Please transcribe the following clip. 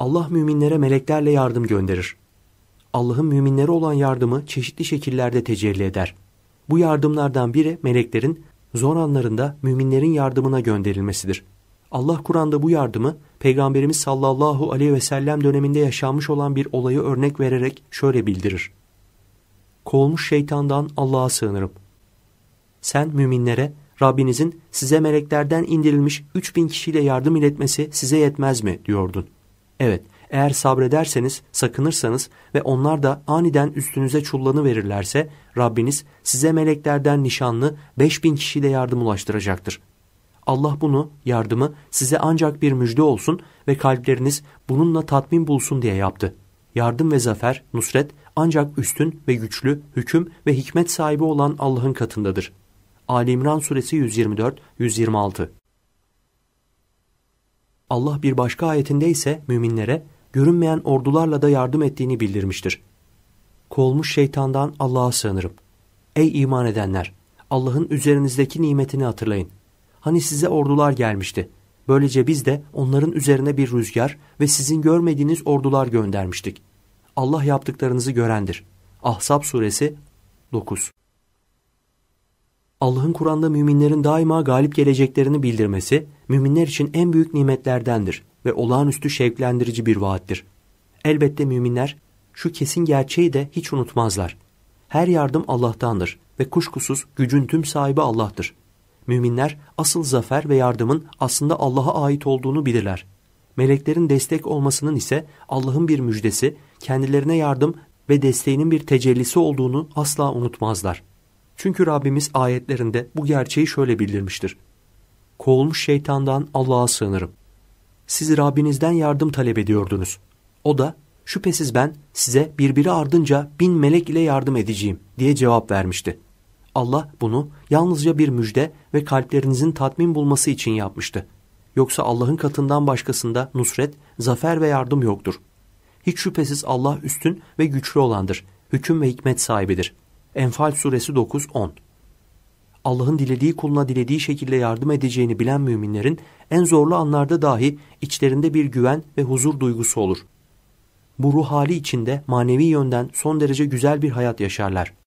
Allah müminlere meleklerle yardım gönderir. Allah'ın müminlere olan yardımı çeşitli şekillerde tecelli eder. Bu yardımlardan biri meleklerin zor anlarında müminlerin yardımına gönderilmesidir. Allah Kur'an'da bu yardımı Peygamberimiz sallallahu aleyhi ve sellem döneminde yaşanmış olan bir olayı örnek vererek şöyle bildirir. Kovulmuş şeytandan Allah'a sığınırım. Sen müminlere Rabbinizin size meleklerden indirilmiş 3000 kişiyle yardım iletmesi size yetmez mi diyordun.'' Evet, eğer sabrederseniz, sakınırsanız ve onlar da aniden üstünüze çullanı verirlerse Rabbiniz size meleklerden nişanlı 5000 de yardım ulaştıracaktır. Allah bunu, yardımı size ancak bir müjde olsun ve kalpleriniz bununla tatmin bulsun diye yaptı. Yardım ve zafer, nusret ancak üstün ve güçlü, hüküm ve hikmet sahibi olan Allah'ın katındadır. Ali İmran suresi 124-126 Allah bir başka ayetinde ise müminlere görünmeyen ordularla da yardım ettiğini bildirmiştir. Kolmuş şeytandan Allah'a sığınırım. Ey iman edenler! Allah'ın üzerinizdeki nimetini hatırlayın. Hani size ordular gelmişti. Böylece biz de onların üzerine bir rüzgar ve sizin görmediğiniz ordular göndermiştik. Allah yaptıklarınızı görendir. Ahzab suresi 9 Allah'ın Kur'an'da müminlerin daima galip geleceklerini bildirmesi, müminler için en büyük nimetlerdendir ve olağanüstü şevklendirici bir vaattir. Elbette müminler şu kesin gerçeği de hiç unutmazlar. Her yardım Allah'tandır ve kuşkusuz gücün tüm sahibi Allah'tır. Müminler asıl zafer ve yardımın aslında Allah'a ait olduğunu bilirler. Meleklerin destek olmasının ise Allah'ın bir müjdesi, kendilerine yardım ve desteğinin bir tecellisi olduğunu asla unutmazlar. Çünkü Rabbimiz ayetlerinde bu gerçeği şöyle bildirmiştir. Kovulmuş şeytandan Allah'a sığınırım. Siz Rabbinizden yardım talep ediyordunuz. O da şüphesiz ben size birbiri ardınca bin melek ile yardım edeceğim diye cevap vermişti. Allah bunu yalnızca bir müjde ve kalplerinizin tatmin bulması için yapmıştı. Yoksa Allah'ın katından başkasında nusret, zafer ve yardım yoktur. Hiç şüphesiz Allah üstün ve güçlü olandır. Hüküm ve hikmet sahibidir.'' Enfal suresi 9-10 Allah'ın dilediği kuluna dilediği şekilde yardım edeceğini bilen müminlerin en zorlu anlarda dahi içlerinde bir güven ve huzur duygusu olur. Bu ruh hali içinde manevi yönden son derece güzel bir hayat yaşarlar.